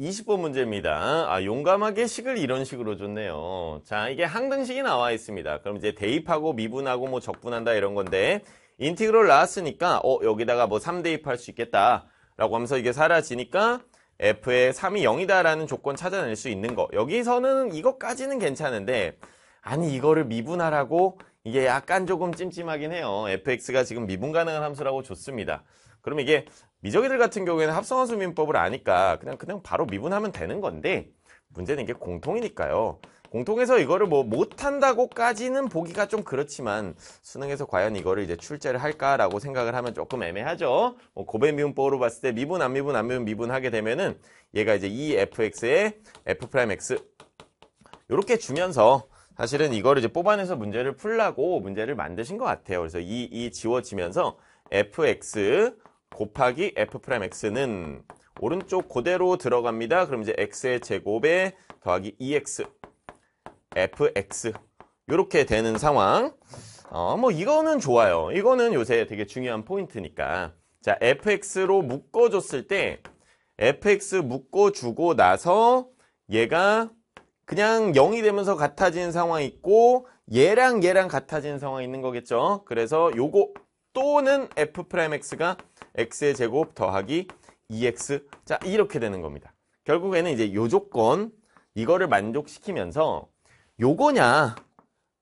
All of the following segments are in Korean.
20번 문제입니다. 아, 용감하게 식을 이런 식으로 줬네요. 자, 이게 항등식이 나와 있습니다. 그럼 이제 대입하고 미분하고 뭐 적분한다 이런 건데 인티그럴 나왔으니까 어, 여기다가 뭐 3대입할 수 있겠다. 라고 하면서 이게 사라지니까 f의 3이 0이다라는 조건 찾아낼 수 있는 거. 여기서는 이것까지는 괜찮은데 아니 이거를 미분하라고 이게 약간 조금 찜찜하긴 해요. fx가 지금 미분 가능한 함수라고 줬습니다. 그럼 이게 미적이들 같은 경우에는 합성함수 민법을 아니까 그냥 그냥 바로 미분하면 되는 건데 문제는 이게 공통이니까요. 공통에서 이거를 뭐 못한다고까지는 보기가 좀 그렇지만 수능에서 과연 이거를 이제 출제를 할까라고 생각을 하면 조금 애매하죠. 뭐 고배 미분법으로 봤을 때 미분 안 미분 안 미분 미분 하게 되면은 얘가 이제 e f x 의 f 프라임 x 이렇게 주면서 사실은 이거를 이제 뽑아내서 문제를 풀라고 문제를 만드신 것 같아요. 그래서 이, e, 이 e 지워지면서 fx 곱하기 f'x는 오른쪽 그대로 들어갑니다. 그럼 이제 x의 제곱에 더하기 2x e fx 이렇게 되는 상황 어, 뭐 이거는 좋아요. 이거는 요새 되게 중요한 포인트니까 자 fx로 묶어줬을 때 fx 묶어주고 나서 얘가 그냥 0이 되면서 같아진 상황 있고 얘랑 얘랑 같아진 상황 있는 거겠죠. 그래서 요거 또는 f'x가 x의 제곱 더하기 2x e 자 이렇게 되는 겁니다. 결국에는 이제 요 조건 이거를 만족시키면서 요거냐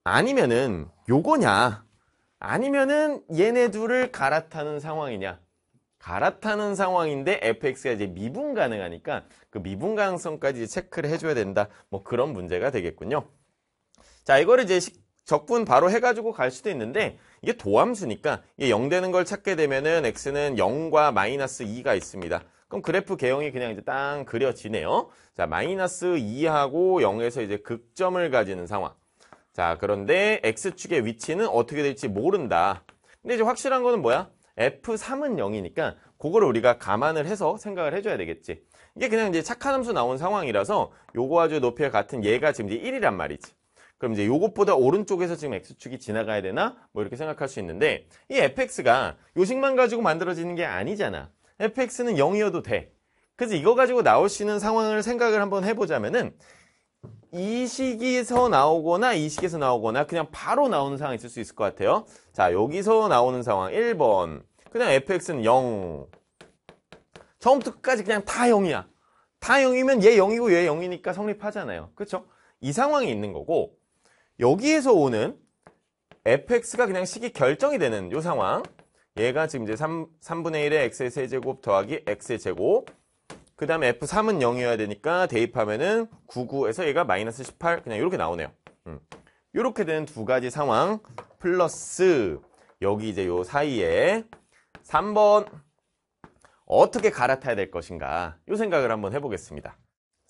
아니면은 요거냐 아니면은 얘네 둘을 갈아타는 상황이냐 갈아타는 상황인데 fx가 이제 미분 가능하니까 그 미분 가능성까지 체크를 해줘야 된다 뭐 그런 문제가 되겠군요 자 이거를 이제 식, 적분 바로 해가지고 갈 수도 있는데 이게 도함수니까 이게 0 되는 걸 찾게 되면은 x는 0과 마이너스 2가 있습니다. 그럼 그래프 개형이 그냥 이제 땅 그려지네요. 자 마이너스 2하고 0에서 이제 극점을 가지는 상황. 자 그런데 x축의 위치는 어떻게 될지 모른다. 근데 이제 확실한 거는 뭐야? f3은 0이니까 그거를 우리가 감안을 해서 생각을 해줘야 되겠지. 이게 그냥 이제 착한 함수 나온 상황이라서 요거 아주 높이와 같은 얘가 지금 이제 1이란 말이지. 그럼 이제 이것보다 오른쪽에서 지금 X축이 지나가야 되나? 뭐 이렇게 생각할 수 있는데 이 fx가 요식만 가지고 만들어지는 게 아니잖아. fx는 0이어도 돼. 그래서 이거 가지고 나올 수 있는 상황을 생각을 한번 해보자면은 이 시기에서 나오거나 이 시기에서 나오거나 그냥 바로 나오는 상황이 있을 수 있을 것 같아요. 자 여기서 나오는 상황 1번 그냥 fx는 0 처음부터 끝까지 그냥 다 0이야. 다 0이면 얘 0이고 얘 0이니까 성립하잖아요. 그렇죠? 이 상황이 있는 거고 여기에서 오는 fx가 그냥 식이 결정이 되는 요 상황 얘가 지금 이제 3, 3분의 1의 x의 세제곱 더하기 x의 제곱 그 다음에 f3은 0이어야 되니까 대입하면은 99에서 얘가 마이너스 18 그냥 이렇게 나오네요 음. 이렇게 되는 두 가지 상황 플러스 여기 이제 요 사이에 3번 어떻게 갈아타야 될 것인가 요 생각을 한번 해보겠습니다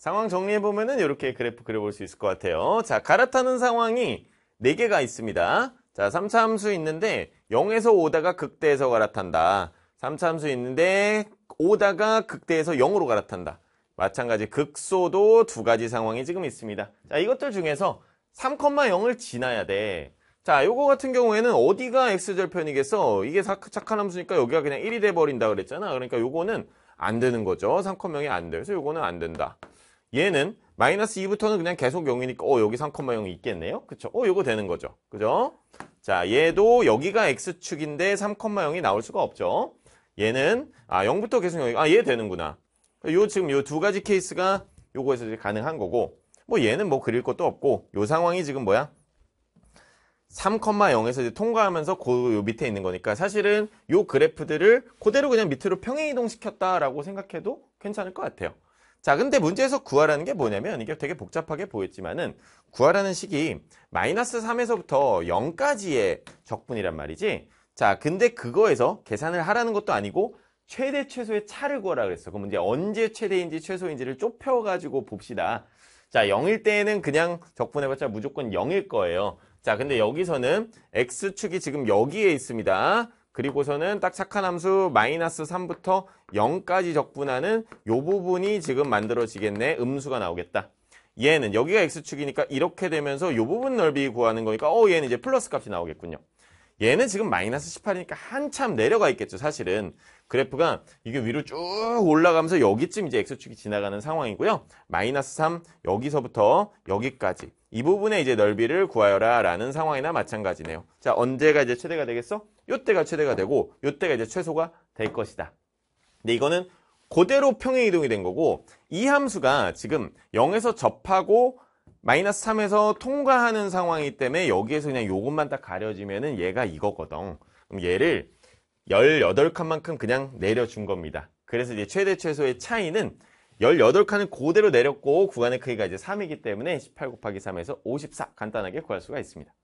상황 정리해보면은 이렇게 그래프 그려볼 수 있을 것 같아요. 자, 갈아타는 상황이 4개가 있습니다. 자, 3차 함수 있는데 0에서 5다가 극대에서 갈아탄다. 3차 함수 있는데 5다가 극대에서 0으로 갈아탄다. 마찬가지 극소도 두 가지 상황이 지금 있습니다. 자, 이것들 중에서 3,0을 지나야 돼. 자, 요거 같은 경우에는 어디가 x절편이겠어? 이게 착한 함수니까 여기가 그냥 1이 돼버린다 그랬잖아. 그러니까 요거는 안 되는 거죠. 3,0이 안 돼서 요거는 안 된다. 얘는 마이너스 2부터는 그냥 계속 0이니까 어 여기 3,0이 있겠네요. 그쵸? 어 요거 되는 거죠. 그죠? 자 얘도 여기가 x축인데 3,0이 나올 수가 없죠. 얘는 아 0부터 계속 0이 아얘 되는구나. 요 지금 요 두 가지 케이스가 요거에서 이제 가능한 거고 뭐 얘는 뭐 그릴 것도 없고 요 상황이 지금 뭐야? 3,0에서 이제 통과하면서 그 밑에 있는 거니까 사실은 요 그래프들을 그대로 그냥 밑으로 평행 이동시켰다라고 생각해도 괜찮을 것 같아요. 자, 근데 문제에서 구하라는 게 뭐냐면 이게 되게 복잡하게 보였지만은 구하라는 식이 마이너스 3에서부터 0까지의 적분이란 말이지. 자, 근데 그거에서 계산을 하라는 것도 아니고 최대 최소의 차를 구하라 그랬어. 그럼 이제 언제 최대인지 최소인지를 좁혀가지고 봅시다. 자, 0일 때에는 그냥 적분해봤자 무조건 0일 거예요. 자, 근데 여기서는 x축이 지금 여기에 있습니다. 그리고서는 딱 착한 함수 마이너스 3부터 0까지 적분하는 요 부분이 지금 만들어지겠네. 음수가 나오겠다. 얘는 여기가 X축이니까 이렇게 되면서 요 부분 넓이 구하는 거니까 어 얘는 이제 플러스 값이 나오겠군요. 얘는 지금 마이너스 18이니까 한참 내려가 있겠죠 사실은 그래프가 이게 위로 쭉 올라가면서 여기쯤 이제 X축이 지나가는 상황이고요 마이너스 3 여기서부터 여기까지 이부분에 이제 넓이를 구하여라 라는 상황이나 마찬가지네요 자 언제가 이제 최대가 되겠어? 요때가 최대가 되고 요때가 이제 최소가 될 것이다 근데 이거는 그대로 평행이동이 된 거고 이 함수가 지금 0에서 접하고 마이너스 3에서 통과하는 상황이기 때문에 여기에서 그냥 요것만 딱 가려지면은 얘가 이거거든. 그럼 얘를 18칸만큼 그냥 내려준 겁니다. 그래서 이제 최대 최소의 차이는 18칸은 그대로 내렸고 구간의 크기가 이제 3이기 때문에 18 곱하기 3에서 54 간단하게 구할 수가 있습니다.